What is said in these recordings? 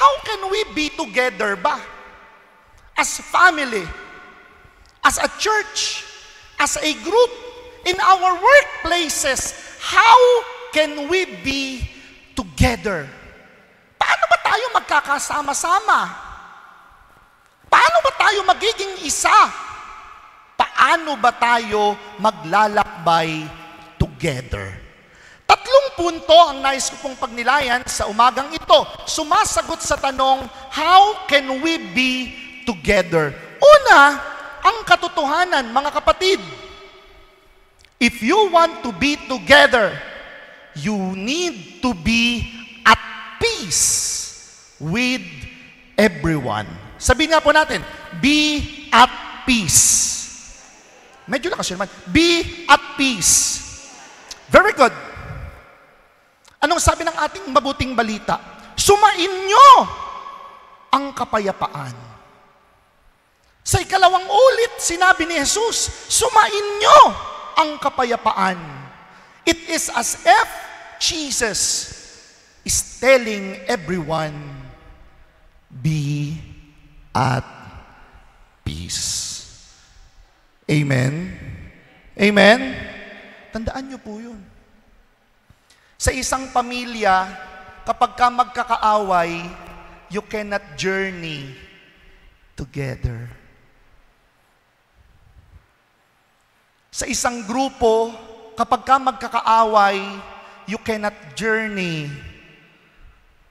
how can we be together ba? As family, as a church, as a group, in our workplaces, how can we be together? Paano ba tayo magkakasama-sama? Paano ba tayo magiging isa? Paano ba tayo maglalakbay together? punto ang nais ko pong pagnilayan sa umagang ito. Sumasagot sa tanong, how can we be together? Una, ang katotohanan, mga kapatid. If you want to be together, you need to be at peace with everyone. Sabihin nga po natin, be at peace. Medyo lakas yun naman. Be at peace. Very good. Anong sabi ng ating mabuting balita? Sumain nyo ang kapayapaan. Sa ikalawang ulit, sinabi ni Jesus, sumain nyo ang kapayapaan. It is as if Jesus is telling everyone, be at peace. Amen? Amen? Tandaan nyo po yun. Sa isang pamilya, kapag ka magkakaaway, you cannot journey together. Sa isang grupo, kapag ka magkakaaway, you cannot journey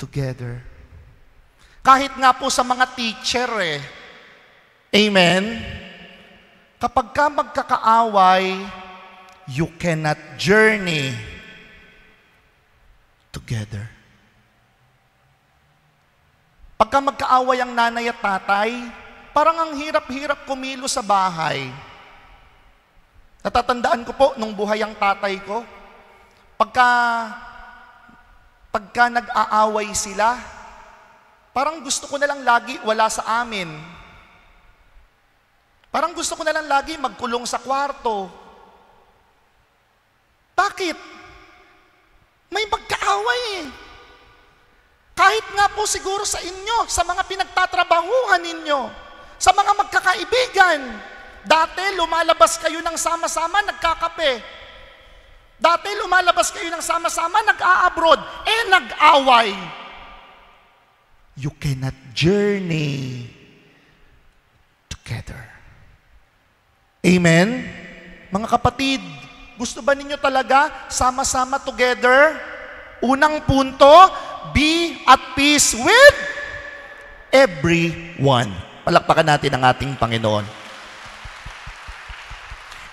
together. Kahit nga po sa mga teacher eh. Amen? Kapag ka magkakaaway, you cannot journey together. Pagka magkaaway ang nanay at tatay, parang ang hirap-hirap kumilo sa bahay. Natatandaan ko po nung buhay ang tatay ko, pagka, pagka nag-aaway sila, parang gusto ko na lang lagi wala sa amin. Parang gusto ko na lang lagi magkulong sa kwarto. Bakit? May magka kaaway eh. Kahit nga po siguro sa inyo, sa mga pinagtatrabahuhan ninyo, sa mga magkakaibigan. Dati lumalabas kayo ng sama-sama, nagkakape. Dati lumalabas kayo ng sama-sama, nag-a-abroad. Eh, nag-away. You cannot journey together. Amen? Mga kapatid, gusto ba ninyo talaga sama-sama together? Unang punto, be at peace with everyone. Palakpakan natin ang ating Panginoon.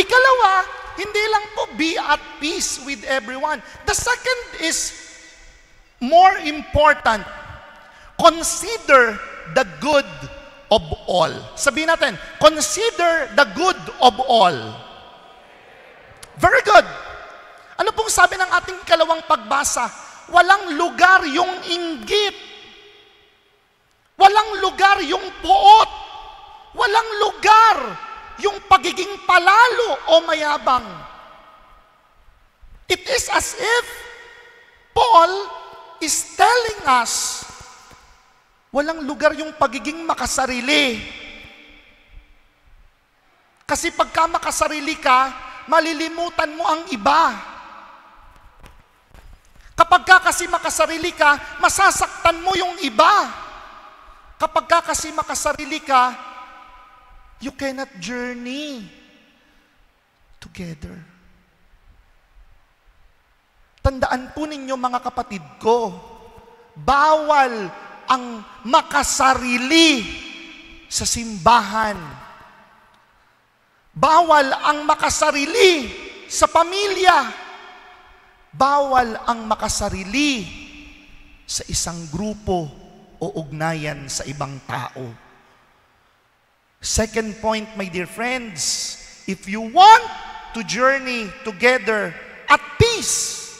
Ikalawa, hindi lang po be at peace with everyone. The second is more important. Consider the good of all. Sabihin natin, consider the good of all. ang ating kalawang pagbasa, walang lugar yung inggit. Walang lugar yung puot. Walang lugar yung pagiging palalo o mayabang. It is as if Paul is telling us walang lugar yung pagiging makasarili. Kasi pagka makasarili ka, malilimutan mo ang iba. Kapag ka kasi makasarili ka, masasaktan mo yung iba. Kapag ka kasi makasarili ka, you cannot journey together. Tandaan po ninyo mga kapatid ko, bawal ang makasarili sa simbahan. Bawal ang makasarili sa pamilya. Bawal ang makasarili sa isang grupo o ugnayan sa ibang tao. Second point, my dear friends, if you want to journey together at peace,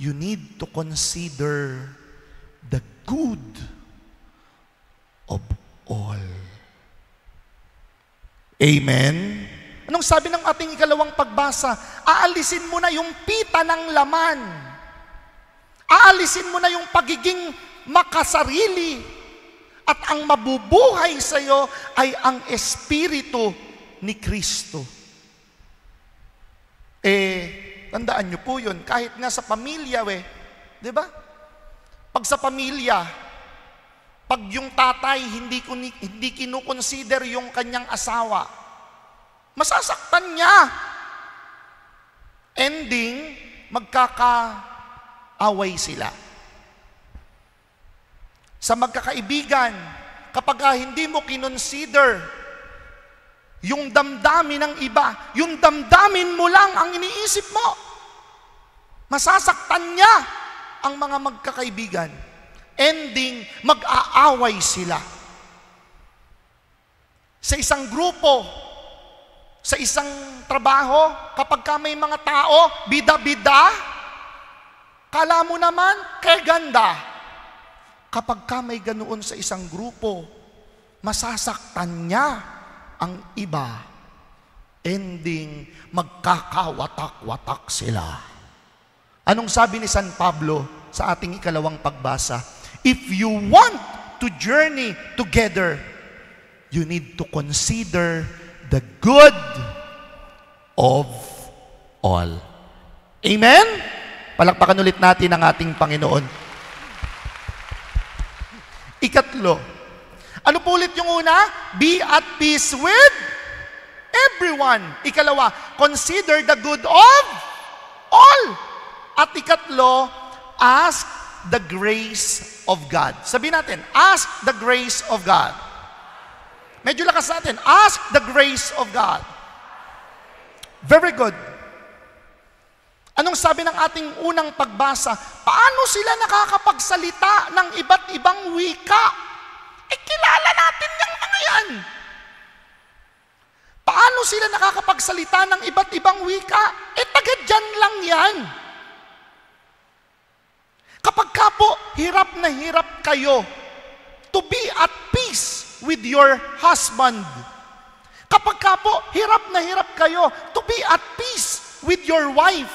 you need to consider the good of all. Amen. Nung sabi ng ating ikalawang pagbasa, aalisin mo na yung pita ng laman. Aalisin mo na yung pagiging makasarili. At ang mabubuhay sa iyo ay ang Espiritu ni Kristo. Eh, tandaan niyo po yun, kahit nga sa pamilya, we, di ba? Pag sa pamilya, pag yung tatay hindi, hindi kinukonsider yung kanyang asawa, Masasaktan niya. Ending, magkakaaway sila. Sa magkakaibigan, kapag hindi mo kinonsider yung damdamin ng iba, yung damdamin mo lang ang iniisip mo, masasaktan niya ang mga magkakaibigan. Ending, mag-aaway sila. Sa isang grupo, sa isang trabaho, kapag ka may mga tao, bida-bida, kala mo naman, kay ganda. Kapag ka may ganoon sa isang grupo, masasaktan niya ang iba. Ending, magkakawatak-watak sila. Anong sabi ni San Pablo sa ating ikalawang pagbasa? If you want to journey together, you need to consider the good of all. Amen? Palakpakan ulit natin ang ating Panginoon. Ikatlo. Ano po ulit yung una? Be at peace with everyone. Ikalawa, consider the good of all. At ikatlo, ask the grace of God. Sabi natin, ask the grace of God. Medyo lakas natin. Ask the grace of God. Very good. Anong sabi ng ating unang pagbasa? Paano sila nakakapagsalita ng iba't ibang wika? Eh, kilala natin yung mga yan. Paano sila nakakapagsalita ng iba't ibang wika? Eh, taga dyan lang yan. Kapag ka po, hirap na hirap kayo to be at with your husband. Kapag ka po, hirap na hirap kayo to be at peace with your wife.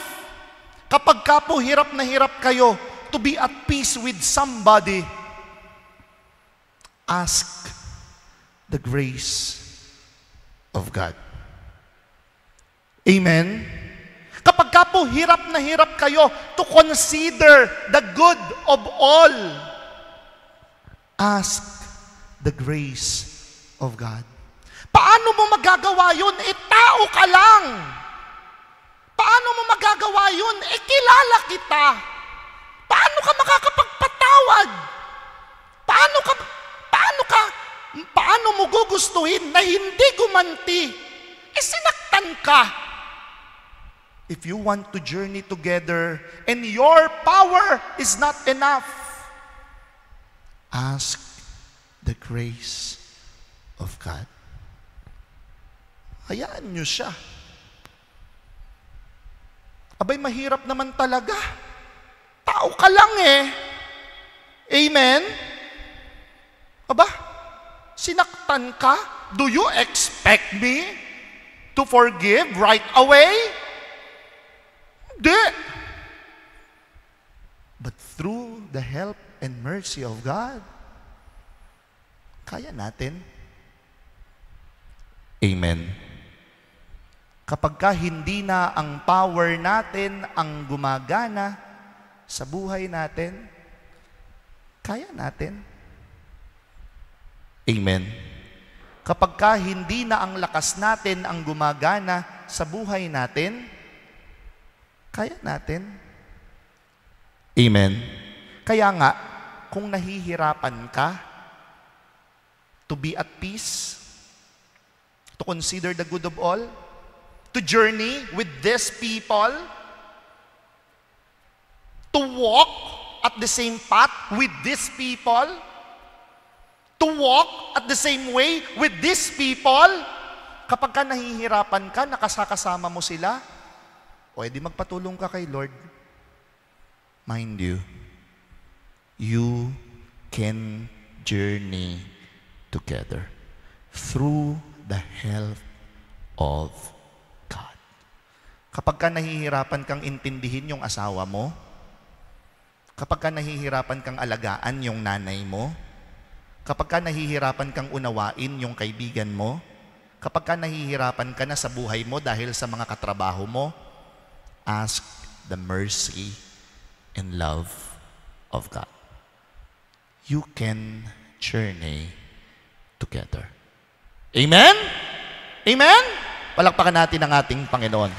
Kapag ka po, hirap na hirap kayo to be at peace with somebody. Ask the grace of God. Amen? Kapag ka po, hirap na hirap kayo to consider the good of all. Ask the grace of God. Paano mo magagawa yun? E tao ka lang. Paano mo magagawa yun? E kilala kita. Paano ka makakapagpatawad? Paano ka, paano ka, paano mo gugustuhin na hindi gumanti? E sinaktan ka. If you want to journey together and your power is not enough, ask the grace of God. Hayaan nyo siya. Abay, mahirap naman talaga. Tao ka lang eh. Amen? Aba, sinaktan ka? Do you expect me to forgive right away? Hindi. But through the help and mercy of God, kaya natin. Amen. Kapag ka hindi na ang power natin ang gumagana sa buhay natin, kaya natin. Amen. Kapag ka hindi na ang lakas natin ang gumagana sa buhay natin, kaya natin. Amen. Kaya nga, kung nahihirapan ka, to be at peace, to consider the good of all, to journey with these people, to walk at the same path with these people, to walk at the same way with these people. Kapag ka nahihirapan ka, nakasakasama mo sila, pwede magpatulong ka kay Lord. Mind you, you can journey together through the help of God. Kapag ka nahihirapan kang intindihin yung asawa mo, kapag ka nahihirapan kang alagaan yung nanay mo, kapag ka nahihirapan kang unawain yung kaibigan mo, kapag ka nahihirapan ka na sa buhay mo dahil sa mga katrabaho mo, ask the mercy and love of God. You can journey together. Amen? Amen? Palakpakan natin ang ating Panginoon.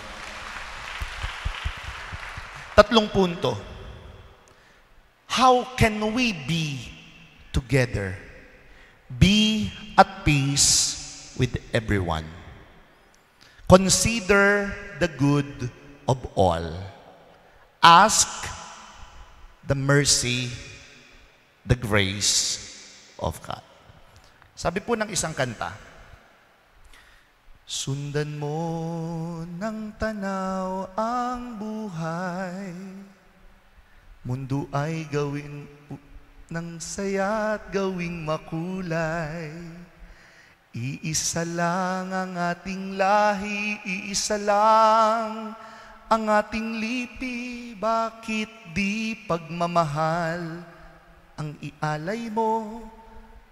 Tatlong punto. How can we be together? Be at peace with everyone. Consider the good of all. Ask the mercy, the grace of God. Sabi po ng isang kanta, Sundan mo ng tanaw ang buhay, mundo ay gawin ng saya't gawing makulay. Iisa lang ang ating lahi, iisa lang ang ating lipi, bakit di pagmamahal ang ialay mo?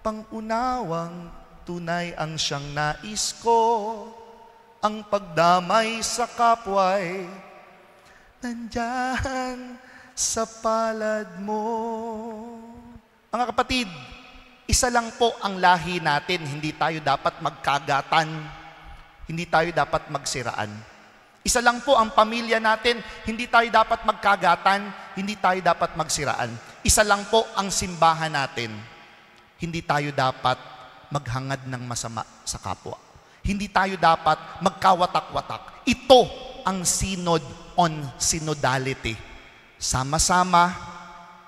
pangunawang tunay ang siyang nais ko, ang pagdamay sa kapway, nandyan sa palad mo. Mga kapatid, isa lang po ang lahi natin, hindi tayo dapat magkagatan, hindi tayo dapat magsiraan. Isa lang po ang pamilya natin, hindi tayo dapat magkagatan, hindi tayo dapat magsiraan. Isa lang po ang simbahan natin hindi tayo dapat maghangad ng masama sa kapwa. Hindi tayo dapat magkawatak-watak. Ito ang sinod on synodality. Sama-sama,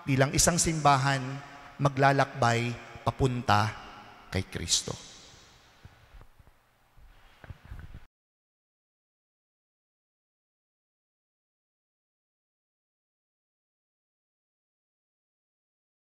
bilang isang simbahan, maglalakbay papunta kay Kristo.